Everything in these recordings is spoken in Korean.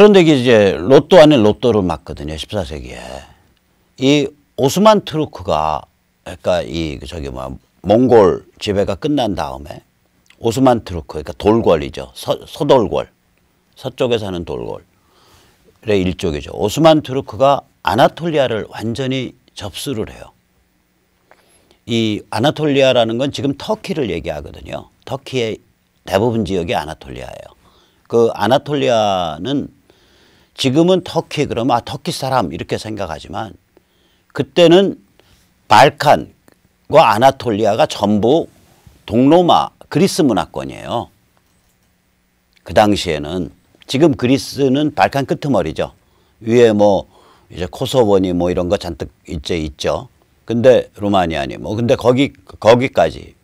그런데 이제 로또 안에 로또를 맞거든요. 14세기에. 이 오스만 트루크가 그러니까 이 그 저기 뭐 몽골 지배가 끝난 다음에 오스만 트루크 그러니까 돌궐이죠. 서, 서돌궐. 서쪽에 사는 돌궐의 일족이죠. 오스만 트루크가 아나톨리아를 완전히 접수를 해요. 이 아나톨리아라는 건 지금 터키를 얘기하거든요. 터키의 대부분 지역이 아나톨리아예요. 그 아나톨리아는 지금은 터키 그러면 아 터키 사람 이렇게 생각하지만 그때는 발칸과 아나톨리아가 전부 동로마 그리스 문화권이에요. 그 당시에는 지금 그리스는 발칸 끄트머리죠. 위에 뭐 이제 코소보니 뭐 이런 거 잔뜩 있죠 있죠. 근데 루마니아니 뭐 근데 거기 거기까지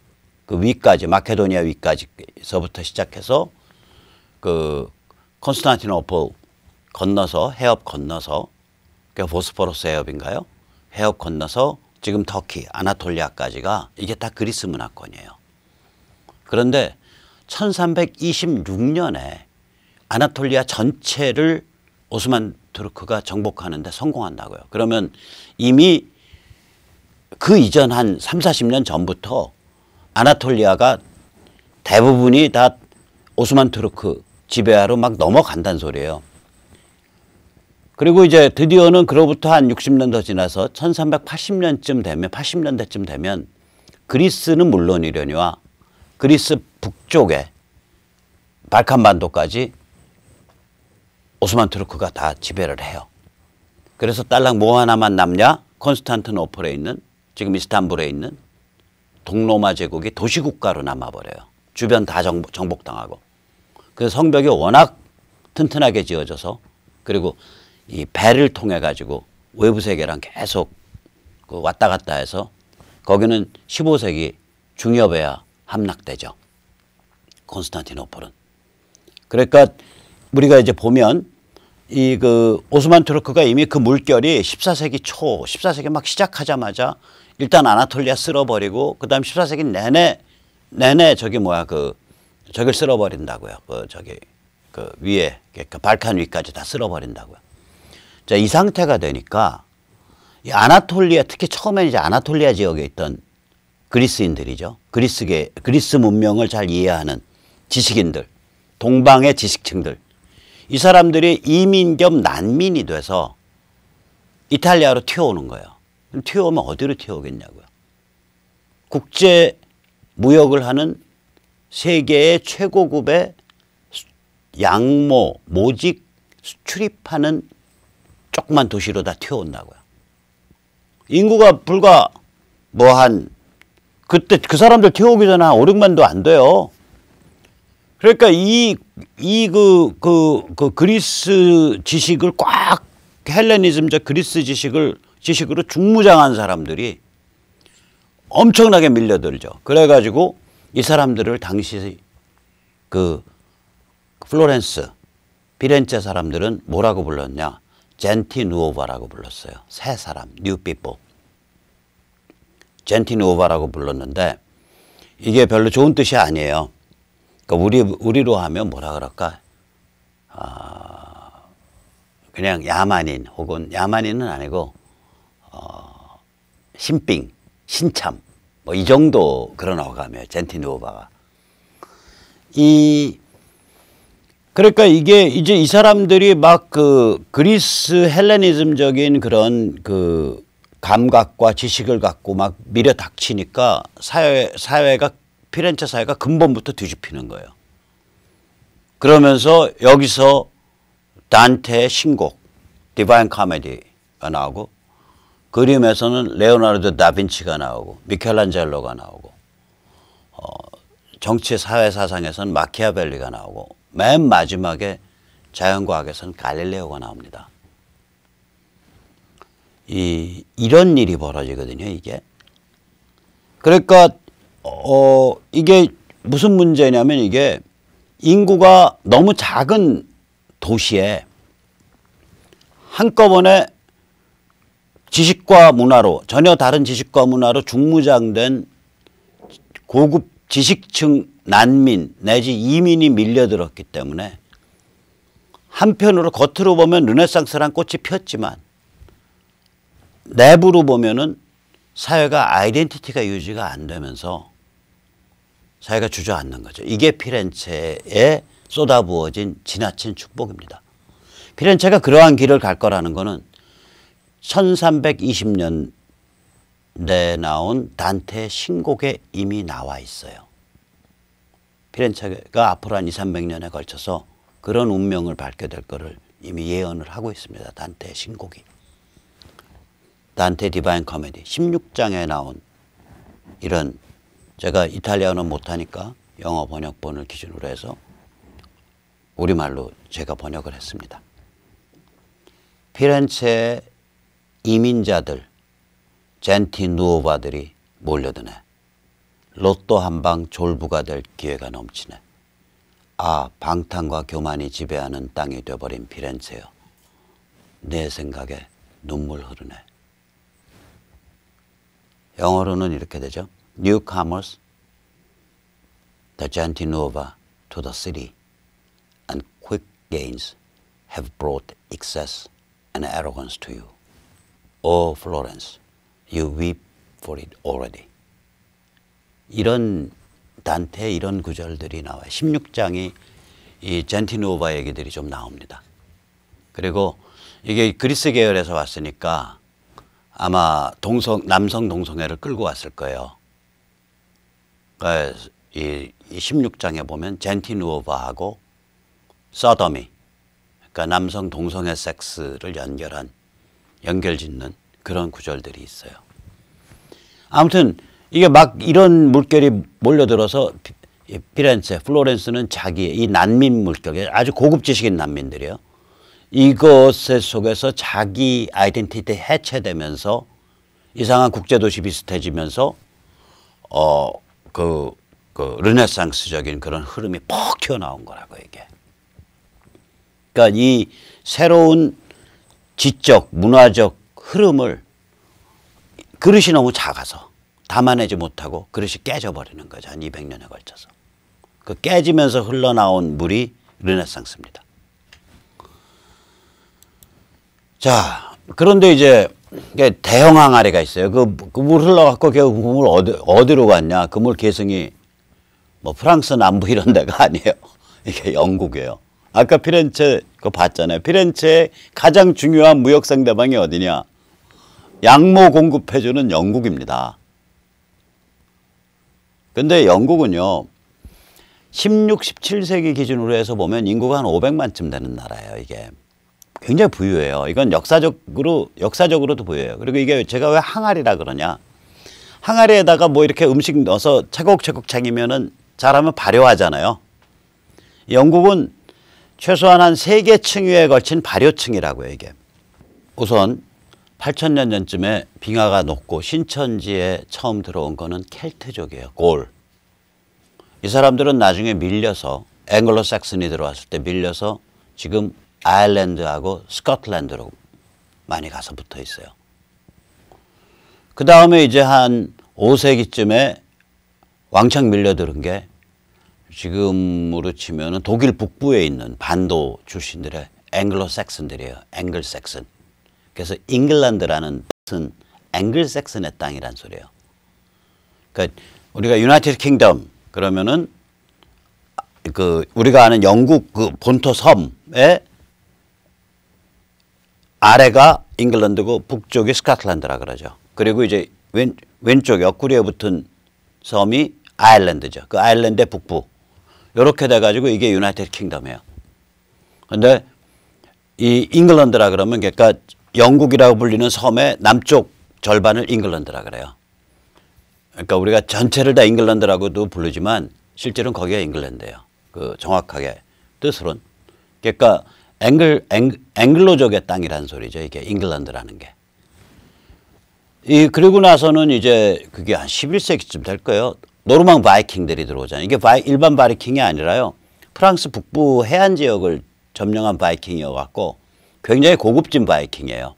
그 위까지 마케도니아 위까지서부터 시작해서 그 콘스탄티노폴 건너서 해협 건너서 그 보스포러스 해협인가요? 해협 건너서 지금 터키 아나톨리아까지가 이게 다 그리스 문화권이에요. 그런데 1326년에 아나톨리아 전체를 오스만 투르크가 정복하는데 성공한다고요. 그러면 이미 그 이전 한 3, 40년 전부터 아나톨리아가 대부분이 다 오스만 투르크 지배하로 막 넘어간다는 소리예요. 그리고 이제 드디어는 그로부터 한 60년 더 지나서 1380년쯤 되면 80년대쯤 되면 그리스는 물론이려니와 그리스 북쪽에 발칸반도까지 오스만 투르크가 다 지배를 해요. 그래서 딸랑 뭐 하나만 남냐? 콘스탄트노플에 있는 지금 이스탄불에 있는 동로마 제국이 도시국가로 남아버려요. 주변 다 정복, 정복당하고. 그 성벽이 워낙 튼튼하게 지어져서 그리고 이 배를 통해 가지고 외부 세계랑 계속 그 왔다 갔다 해서 거기는 15세기 중엽에야 함락되죠. 콘스탄티노폴은. 그러니까 우리가 이제 보면 이 그 오스만 투르크가 이미 그 물결이 14세기 초, 14세기 막 시작하자마자 일단 아나톨리아 쓸어버리고 그다음 14세기 내내 내내 저기 뭐야 그 저길 쓸어버린다고요. 그 저기 그 위에 그 발칸 위까지 다 쓸어버린다고요. 자, 이 상태가 되니까 이 아나톨리아 특히 처음에는 이제 아나톨리아 지역에 있던 그리스인들이죠. 그리스계 그리스 문명을 잘 이해하는 지식인들, 동방의 지식층들. 이 사람들이 이민 겸 난민이 돼서 이탈리아로 튀어오는 거예요. 그럼 튀어오면 어디로 튀어오겠냐고요. 국제 무역을 하는 세계의 최고급의 양모, 모직 수출입하는 조그만 도시로 다 튀어온다고요. 인구가 불과 뭐 한 그때 그 사람들 태우기 전에 한 5, 6만도 안 돼요. 그러니까 이이그그그 그, 그 그리스 지식을 꽉 헬레니즘적 그리스 지식을 지식으로 중무장한 사람들이 엄청나게 밀려들죠. 그래가지고 이 사람들을 당시 그 플로렌스, 비렌체 사람들은 뭐라고 불렀냐? 젠티누오바라고 불렀어요. 새 사람, new 젠티누오바라고 불렀는데 이게 별로 좋은 뜻이 아니에요. 그러니까 우리 우리로 하면 뭐라 그럴까? 어, 그냥 야만인 혹은 야만인은 아니고 어, 신빙, 신참 뭐 이 정도 그런 어감이에요. 젠티누오바가 이 그러니까 이게 이제 이 사람들이 막 그 그리스 헬레니즘적인 그런 그 감각과 지식을 갖고 막 미려 닥치니까 사회, 사회가 피렌체 사회가 근본부터 뒤집히는 거예요. 그러면서 여기서 단테의 신곡 디바인 카메디가 나오고 그림에서는 레오나르도 다빈치가 나오고 미켈란젤로가 나오고 어, 정치 사회 사상에서는 마키아벨리가 나오고 맨 마지막에 자연과학에서는 갈릴레오가 나옵니다. 이, 이런 일이 벌어지거든요, 이게. 그러니까, 어, 이게 무슨 문제냐면 이게 인구가 너무 작은 도시에 한꺼번에 지식과 문화로 전혀 다른 지식과 문화로 중무장된 고급 지식층 난민 내지 이민이 밀려들었기 때문에 한편으로 겉으로 보면 르네상스란 꽃이 폈지만 내부로 보면은 사회가 아이덴티티가 유지가 안 되면서 사회가 주저앉는 거죠. 이게 피렌체에 쏟아부어진 지나친 축복입니다. 피렌체가 그러한 길을 갈 거라는 거는 1320년대에 나온 단테 의 신곡에 이미 나와 있어요. 피렌체가 앞으로 한 2, 300년에 걸쳐서 그런 운명을 밟게 될 거를 이미 예언을 하고 있습니다. 단테의 신곡이. 단테 디바인 코미디 16장에 나온 이런 제가 이탈리아어는 못하니까 영어 번역본을 기준으로 해서 우리말로 제가 번역을 했습니다. 피렌체의 이민자들, 젠티누오바들이 몰려드네. 로또 한방 졸부가 될 기회가 넘치네. 아, 방탕과 교만이 지배하는 땅이 돼버린 피렌체여. 내 생각에 눈물 흐르네. 영어로는 이렇게 되죠. Newcomers, the Gentinova to the city, and quick gains have brought excess and arrogance to you. Oh, Florence, you weep for it already. 이런 단태 이런 구절들이 나와요. 16장이 이젠티누오바 얘기들이 좀 나옵니다. 그리고 이게 그리스 계열에서 왔으니까 아마 동성 남성 동성애를 끌고 왔을 거예요. 그러니까 이 16장에 보면 젠티누오바하고 서더미 그러니까 남성 동성애 섹스를 연결한 연결짓는 그런 구절들이 있어요. 아무튼 이게 막 이런 물결이 몰려들어서 예, 피렌체, 플로렌스는 자기의 이 난민 물결이 아주 고급 지식인 난민들이에요. 이것의 속에서 자기 아이덴티티 해체되면서 이상한 국제도시 비슷해지면서 어그 그 르네상스적인 그런 흐름이 퍽 튀어나온 거라고 이게. 그러니까 이 새로운 지적 문화적 흐름을 그릇이 너무 작아서 담아내지 못하고 그릇이 깨져버리는 거죠. 한 200년에 걸쳐서. 그 깨지면서 흘러나온 물이 르네상스입니다. 자, 그런데 이제 대형 항아리가 있어요. 그, 그, 물 흘러갖고 결국 그물 어디, 어디로 갔냐. 그 물 계승이 뭐 프랑스 남부 이런 데가 아니에요. 이게 영국이에요. 아까 피렌체 그거 봤잖아요. 피렌체의 가장 중요한 무역 상대방이 어디냐? 양모 공급해주는 영국입니다. 근데 영국은요. 16, 17세기 기준으로 해서 보면 인구가 한 500만쯤 되는 나라예요, 이게. 굉장히 부유해요. 이건 역사적으로 역사적으로도 부유해요. 그리고 이게 제가 왜 항아리라 그러냐? 항아리에다가 뭐 이렇게 음식 넣어서 차곡차곡 챙기면은 잘하면 발효하잖아요. 영국은 최소한 한 세 개 층위에 걸친 발효층이라고요, 이게. 우선 8천년 전쯤에 빙하가 녹고 신천지에 처음 들어온 거는 켈트족이에요. 골. 이 사람들은 나중에 밀려서 앵글로 색슨이 들어왔을 때 밀려서 지금 아일랜드하고 스코틀랜드로 많이 가서 붙어 있어요. 그 다음에 이제 한 5세기쯤에 왕창 밀려드는 게 지금으로 치면은 독일 북부에 있는 반도 출신들의 앵글로 색슨들이에요. 앵글 색슨. 그래서 잉글랜드라는 뜻은 앵글색슨의 땅이란 소리예요. 그러니까 우리가 유나이티드 킹덤 그러면은 그 우리가 아는 영국 그 본토 섬의 아래가 잉글랜드고 북쪽이 스코틀랜드라 그러죠. 그리고 이제 왼, 왼쪽 옆구리에 붙은 섬이 아일랜드죠. 그 아일랜드의 북부. 이렇게 돼가지고 이게 유나이티드 킹덤이에요. 근데 이 잉글랜드라 그러면 그러니까 영국이라고 불리는 섬의 남쪽 절반을 잉글랜드라 그래요. 그러니까 우리가 전체를 다 잉글랜드라고도 부르지만 실제로는 거기가 잉글랜드예요. 그 정확하게 뜻으론. 그러니까 앵글, 앵, 글로족의 땅이라는 소리죠. 이게 잉글랜드라는 게. 이 그리고 나서는 이제 그게 한 11세기쯤 될 거예요. 노르망 바이킹들이 들어오잖아요. 이게 바이, 일반 바이킹이 아니라요. 프랑스 북부 해안 지역을 점령한 바이킹이어 갖고 굉장히 고급진 바이킹이에요.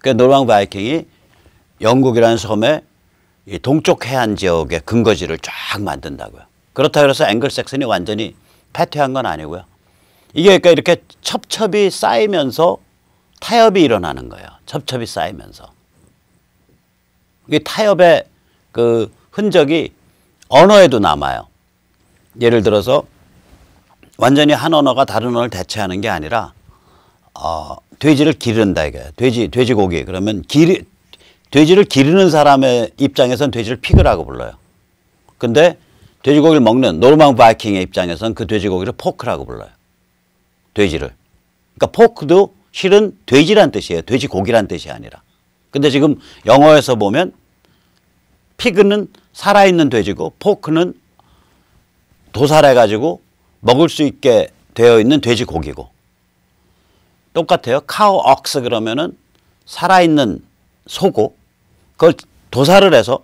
그러니까 노르망 바이킹이 영국이라는 섬의 동쪽 해안 지역의 근거지를 쫙 만든다고요. 그렇다고 해서 앵글색슨이 완전히 패퇴한 건 아니고요. 이게 그러니까 이렇게 첩첩이 쌓이면서 타협이 일어나는 거예요. 첩첩이 쌓이면서. 이 타협의 그 흔적이 언어에도 남아요. 예를 들어서 완전히 한 언어가 다른 언어를 대체하는 게 아니라 어, 돼지를 기른다 이게 거 돼지 돼지고기 그러면 기르 돼지를 기르는 사람의 입장에선 돼지를 피그라고 불러요. 근데 돼지고기를 먹는 노르망 바이킹의 입장에선 그 돼지고기를 포크라고 불러요. 돼지를. 그러니까 포크도 실은 돼지란 뜻이에요. 돼지고기란 뜻이 아니라. 근데 지금 영어에서 보면 피그는 살아있는 돼지고 포크는 도살해가지고 먹을 수 있게 되어 있는 돼지고기고 똑같아요. 카우 억스 그러면은 살아있는 소고 그걸 도살을 해서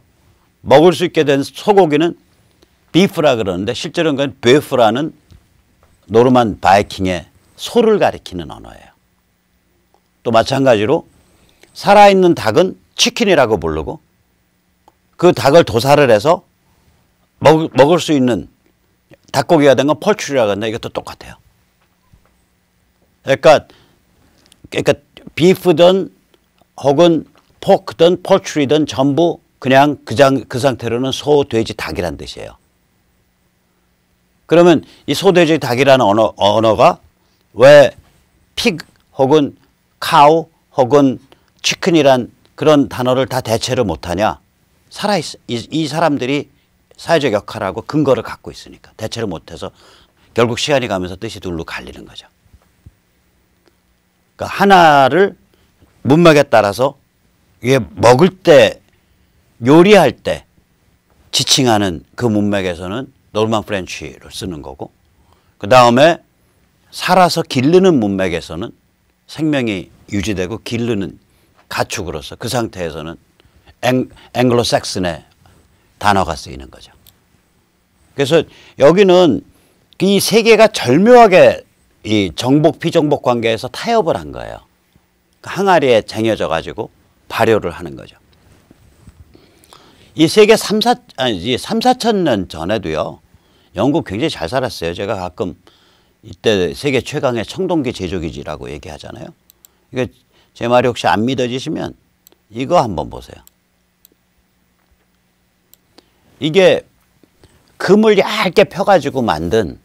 먹을 수 있게 된 소고기는 비프라 그러는데 실제로는 그 베프라는 노르만 바이킹의 소를 가리키는 언어예요. 또 마찬가지로 살아있는 닭은 치킨이라고 부르고 그 닭을 도살을 해서 먹, 먹을 수 있는 닭고기가 된 건 펄출이라고 한다. 이것도 똑같아요. 그러니까 그러니까 비프든 혹은 포크든 포츄리든 전부 그냥 그, 장, 그 상태로는 소, 돼지, 닭이란 뜻이에요. 그러면 이 소, 돼지, 닭이라는 언어, 언어가 왜 픽 혹은 카우 혹은 치킨이란 그런 단어를 다 대체를 못하냐? 살아있, 이, 이 사람들이 사회적 역할하고 근거를 갖고 있으니까 대체를 못해서 결국 시간이 가면서 뜻이 둘로 갈리는 거죠. 그 하나를 문맥에 따라서 이게 먹을 때 요리할 때 지칭하는 그 문맥에서는 노르만 프렌치로 쓰는 거고 그 다음에 살아서 기르는 문맥에서는 생명이 유지되고 기르는 가축으로서 그 상태에서는 앵, 앵글로색슨의 단어가 쓰이는 거죠. 그래서 여기는 이 세 개가 절묘하게 이 정복 비정복 관계에서 타협을 한 거예요. 그러니까 항아리에 쟁여져 가지고 발효를 하는 거죠. 이 세계 3, 4, 아니, 이 3, 4천 년 전에도요, 영국 굉장히 잘 살았어요. 제가 가끔 이때 세계 최강의 청동기 제조기지라고 얘기하잖아요. 이게 제 말이 혹시 안 믿어지시면 이거 한번 보세요. 이게 금을 얇게 펴가지고 만든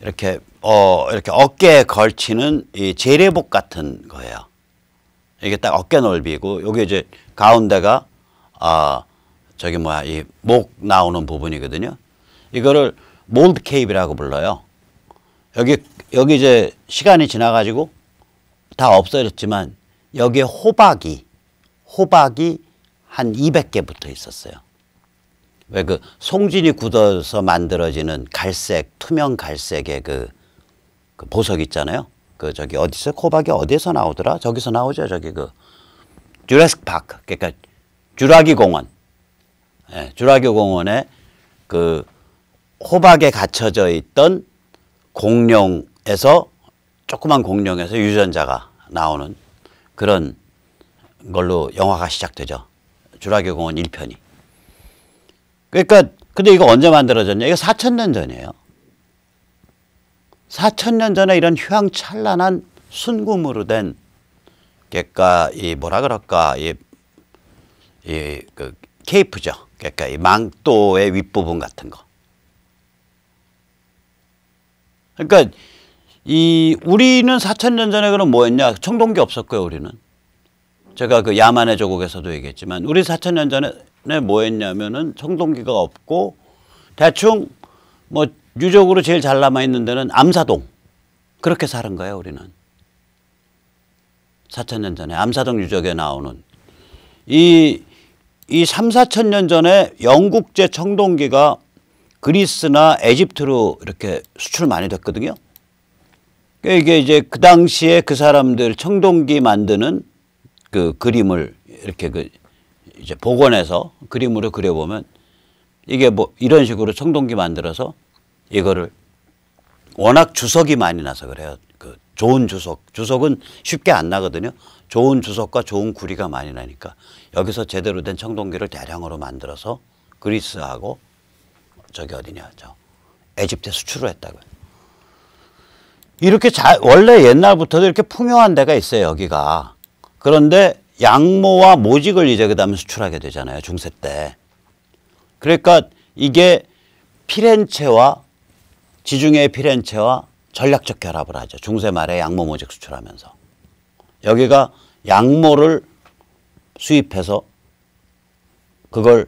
이렇게 어, 이렇게 어깨에 걸치는 이 재래복 같은 거예요. 이게 딱 어깨 넓이고, 요게 이제 가운데가, 아, 저기 뭐야, 이 목 나오는 부분이거든요. 이거를 몰드 케이블이라고 불러요. 여기, 여기 이제 시간이 지나가지고 다 없어졌지만 여기에 호박이, 호박이 한 200개 붙어 있었어요. 왜 그 송진이 굳어서 만들어지는 갈색, 투명 갈색의 그그 보석 있잖아요. 그 저기 어디서 코박이 어디서 나오더라? 저기서 나오죠. 저기 그 주라식 파크. 그러니까 주라기 공원. 예, 주라기 공원에 그 호박에 갇혀져 있던 공룡에서 조그만 공룡에서 유전자가 나오는 그런 걸로 영화가 시작되죠. 주라기 공원 1편이. 그러니까 근데 이거 언제 만들어졌냐? 이거 4천 년 전이에요. 4천년 전에 이런 휘황찬란한 순금으로 된그가이 뭐라 그럴까 이 이 그 케이프죠. 그러까이 망토의 윗부분 같은 거. 그러니까 이 우리는 4천년 전에 그럼 뭐였냐? 청동기 없었고요, 우리는. 제가 그 야만의 조국에서도 얘기했지만 우리 4천년 전에 뭐였냐면은 청동기가 없고 대충 뭐 유적으로 제일 잘 남아있는 데는 암사동. 그렇게 사는 거예요, 우리는. 4천년 전에 암사동 유적에 나오는 이, 이 3, 4천년 전에 영국제 청동기가 그리스나 에집트로 이렇게 수출 많이 됐거든요. 그러니까 이게 이제 그 당시에 그 사람들 청동기 만드는 그 그림을 이렇게 그 이제 복원해서 그림으로 그려보면 이게 뭐 이런 식으로 청동기 만들어서 이거를 워낙 주석이 많이 나서 그래요. 그 좋은 주석. 주석은 쉽게 안 나거든요. 좋은 주석과 좋은 구리가 많이 나니까 여기서 제대로 된 청동기를 대량으로 만들어서 그리스하고 저기 어디냐 저 에집트에 수출을 했다고요. 이렇게 자, 원래 옛날부터도 이렇게 풍요한 데가 있어요 여기가. 그런데 양모와 모직을 이제 그 다음에 수출하게 되잖아요 중세 때. 그러니까 이게 피렌체와 지중해 피렌체와 전략적 결합을 하죠. 중세 말에 양모 모직 수출하면서. 여기가 양모를 수입해서 그걸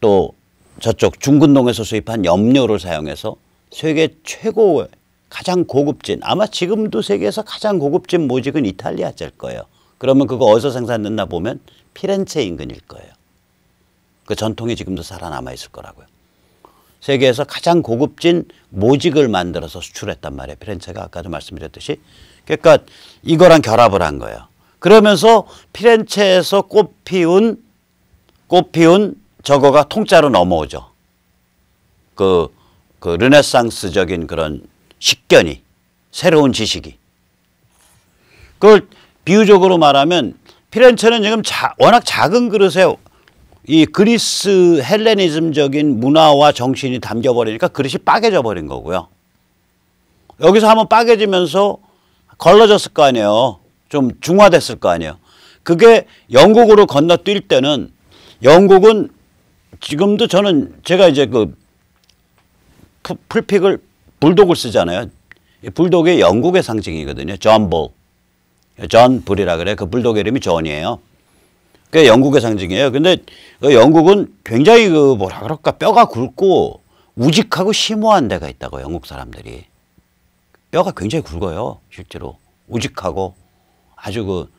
또 저쪽 중근동에서 수입한 염료를 사용해서 세계 최고의 가장 고급진 아마 지금도 세계에서 가장 고급진 모직은 이탈리아 젤 거예요. 그러면 그거 어디서 생산됐나 보면 피렌체 인근일 거예요. 그 전통이 지금도 살아남아 있을 거라고요. 세계에서 가장 고급진 모직을 만들어서 수출했단 말이에요. 피렌체가 아까도 말씀드렸듯이. 그러니까 이거랑 결합을 한 거예요. 그러면서 피렌체에서 꽃 피운 꽃 피운 저거가 통짜로 넘어오죠. 그, 그 르네상스적인 그런 식견이 새로운 지식이 그걸 비유적으로 말하면 피렌체는 지금 자, 워낙 작은 그릇에 이 그리스 헬레니즘적인 문화와 정신이 담겨버리니까 그릇이 빠개져 버린 거고요. 여기서 한번 빠개지면서 걸러졌을 거 아니에요. 좀 중화됐을 거 아니에요. 그게 영국으로 건너뛸 때는 영국은 지금도 저는 제가 이제 그 풀픽을 불독을 쓰잖아요. 불독의 영국의 상징이거든요. 전보. 전불이라 그래. 그 불독의 이름이 존이에요. 그게 영국의 상징이에요. 근데 그 영국은 굉장히 그 뭐라 그럴까 뼈가 굵고 우직하고 심오한 데가 있다고 영국 사람들이 뼈가 굉장히 굵어요 실제로 우직하고 아주 그,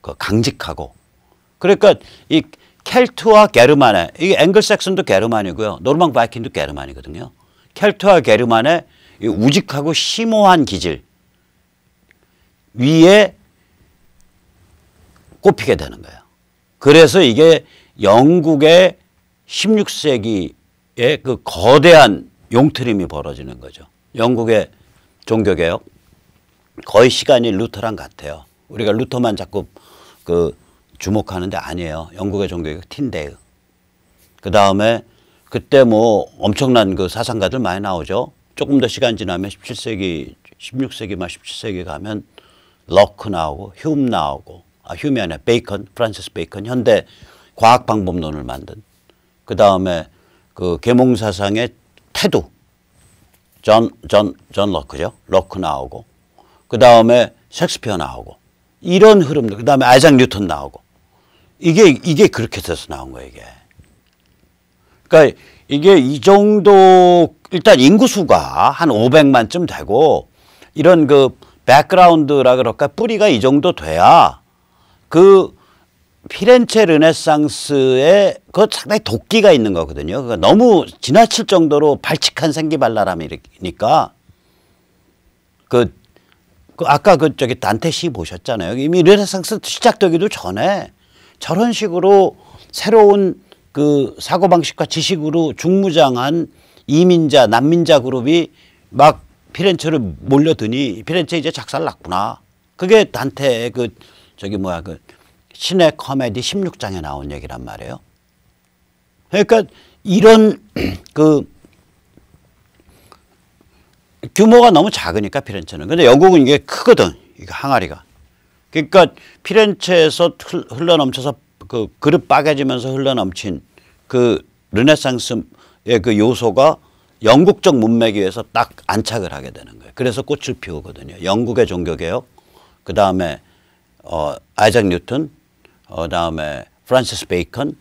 그 강직하고 그러니까 이 켈트와 게르만의 이 앵글색슨도 게르만이고요 노르망 바이킹도 게르만이거든요 켈트와 게르만의 이 우직하고 심오한 기질 위에 꼽히게 되는 거예요. 그래서 이게 영국의 16세기의 그 거대한 용트림이 벌어지는 거죠. 영국의 종교개혁. 거의 시간이 루터랑 같아요. 우리가 루터만 자꾸 그 주목하는데 아니에요. 영국의 종교개혁 틴데그 다음에 그때 뭐 엄청난 그 사상가들 많이 나오죠. 조금 더 시간 지나면 17세기, 16세기 말 17세기 가면 럭크 나오고 흄 나오고 아, 휴면안의 베이컨, 프란시스 베이컨 현대 과학 방법론을 만든 그 다음에 그 계몽 사상의 태도 전, 전, 전 러크죠 러크 나오고 그 다음에 섹스피어 나오고 이런 흐름들 그 다음에 아이작 뉴턴 나오고 이게 이게 그렇게 돼서 나온 거예요 이게 그러니까 이게 이 정도 일단 인구수가 한 500만쯤 되고 이런 그 백그라운드라 그럴까 뿌리가 이 정도 돼야 그 피렌체 르네상스에 그 상당히 도끼가 있는 거거든요. 그러 그러니까 너무 지나칠 정도로 발칙한 생기발랄함이니까 그, 그 아까 그 저기 단테 시 보셨잖아요. 이미 르네상스 시작되기도 전에 저런 식으로 새로운 그 사고방식과 지식으로 중무장한 이민자 난민자 그룹이 막 피렌체를 몰려드니 피렌체 이제 작살 났구나. 그게 단테의 그 저기 뭐야 그 신의 코미디 16장에 나온 얘기란 말이에요. 그러니까 이런 그 규모가 너무 작으니까 피렌체는. 근데 영국은 이게 크거든. 이거 항아리가. 그러니까 피렌체에서 흘러넘쳐서 그 그릇 빠개지면서 흘러넘친 그 르네상스의 그 요소가 영국적 문맥에서 딱 안착을 하게 되는 거예요. 그래서 꽃을 피우거든요. 영국의 종교개혁, 그 다음에 어, 아이작 뉴턴, 어, 다음에 프란시스 베이컨,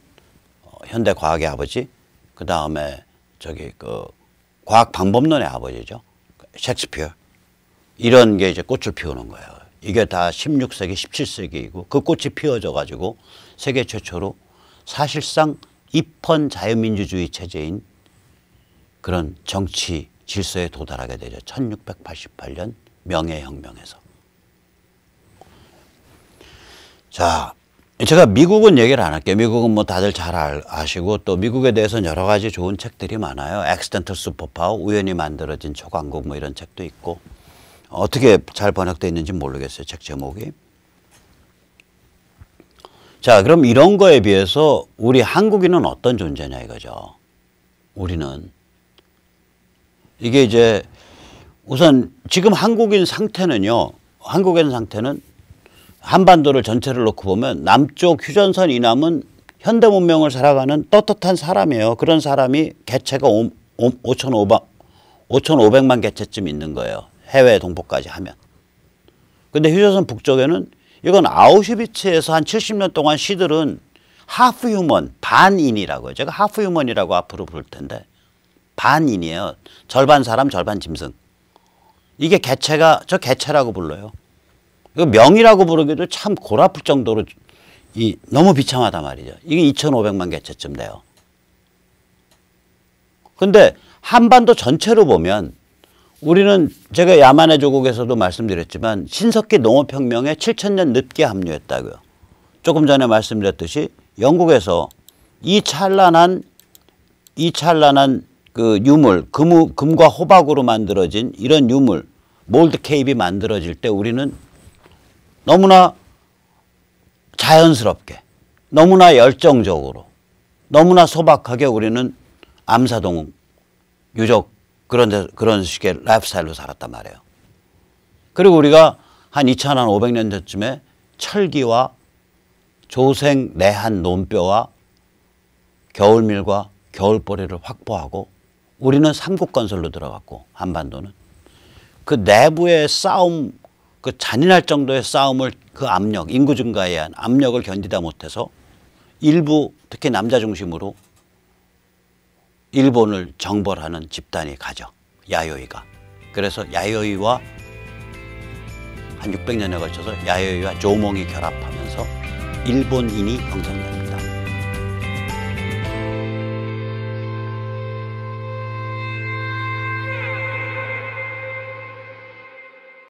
어, 현대 과학의 아버지, 그 다음에 저기 그 과학 방법론의 아버지죠. 셰익스피어. 이런 게 이제 꽃을 피우는 거예요. 이게 다 16세기, 17세기이고 그 꽃이 피어져 가지고 세계 최초로 사실상 입헌 자유민주주의 체제인 그런 정치 질서에 도달하게 되죠. 1688년 명예혁명에서. 자, 제가 미국은 얘기를 안 할게요. 미국은 뭐 다들 잘 아시고 또 미국에 대해서 여러 가지 좋은 책들이 많아요. 엑스텐트 슈퍼파워, 우연히 만들어진 초강국 뭐 이런 책도 있고 어떻게 잘 번역돼 있는지 모르겠어요. 책 제목이. 자, 그럼 이런 거에 비해서 우리 한국인은 어떤 존재냐 이거죠. 우리는 이게 이제 우선 지금 한국인 상태는요. 한국인 상태는 한반도를 전체를 놓고 보면 남쪽 휴전선 이남은 현대 문명을 살아가는 떳떳한 사람이에요. 그런 사람이 개체가 5, 5 5 0 0 0만 개체쯤 있는 거예요. 해외 동포까지 하면. 근데 휴전선 북쪽에는 이건 아우슈비츠에서 한 70년 동안 시들은 하프 휴먼, 반인이라고요. 제가 하프 휴먼이라고 앞으로 부를 텐데 반인이에요. 절반 사람, 절반 짐승. 이게 개체가 저 개체라고 불러요. 그 명이라고 부르기도 참 골아플 정도로 이 너무 비참하단 말이죠. 이게 2,500만 개체쯤 돼요. 근데 한반도 전체로 보면 우리는 제가 야만의 조국에서도 말씀드렸지만 신석기 농업혁명에 7천년 늦게 합류했다고요. 조금 전에 말씀드렸듯이 영국에서 이 찬란한 이 찬란한 그 유물 금, 금과 호박으로 만들어진 이런 유물 몰드 케이블 만들어질 때 우리는 너무나 자연스럽게 너무나 열정적으로 너무나 소박하게 우리는 암사동 유적 그런 데, 그런 식의 라이프스타일로 살았단 말이에요. 그리고 우리가 한 2500년 전쯤에 철기와 조생 내한 논뼈와 겨울밀과 겨울보리를 확보하고 우리는 삼국건설로 들어갔고 한반도는 그 내부의 싸움 그 잔인할 정도의 싸움을 그 압력, 인구 증가에 의한 압력을 견디다 못해서 일부 특히 남자 중심으로 일본을 정벌하는 집단이 가죠. 야요이가. 그래서 야요이와 한 600년에 걸쳐서 야요이와 조몽이 결합하면서 일본인이 형성됩니다.